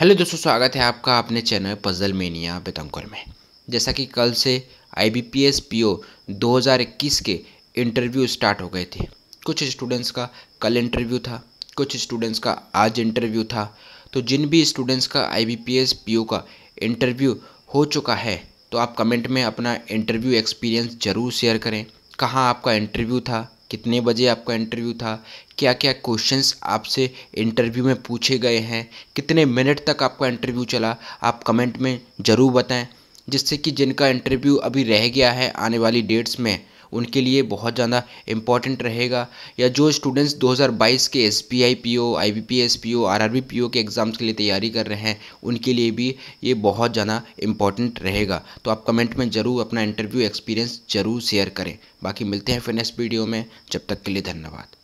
hello दोस्तों स्वागत है आपका अपने चैनल पजल मेनिया बेतंकुर में जैसा कि कल से आईबीपीएस पीओ 2021 के इंटरव्यू स्टार्ट हो गए थे कुछ स्टूडेंट्स का कल इंटरव्यू था कुछ स्टूडेंट्स का आज इंटरव्यू था तो जिन भी स्टूडेंट्स का आईबीपीएस पीओ का इंटरव्यू हो चुका है तो आप कमेंट में अपना इंटरव्यू एक्सपीरियंस ज़रूर शेयर करें कहाँ आपका इंटरव्यू था कितने बजे आपका इंटरव्यू था क्या क्या क्वेश्चंस आपसे इंटरव्यू में पूछे गए हैं कितने मिनट तक आपका इंटरव्यू चला आप कमेंट में ज़रूर बताएं जिससे कि जिनका इंटरव्यू अभी रह गया है आने वाली डेट्स में उनके लिए बहुत ज़्यादा इंपॉर्टेंट रहेगा या जो स्टूडेंट्स 2022 के S P I P O I B P S P O R R B P O के एग्ज़ाम्स के लिए तैयारी कर रहे हैं उनके लिए भी ये बहुत ज़्यादा इंपॉर्टेंट रहेगा तो आप कमेंट में ज़रूर अपना इंटरव्यू एक्सपीरियंस ज़रूर शेयर करें बाकी मिलते हैं फिर नेक्स्ट वीडियो में जब तक के लिए धन्यवाद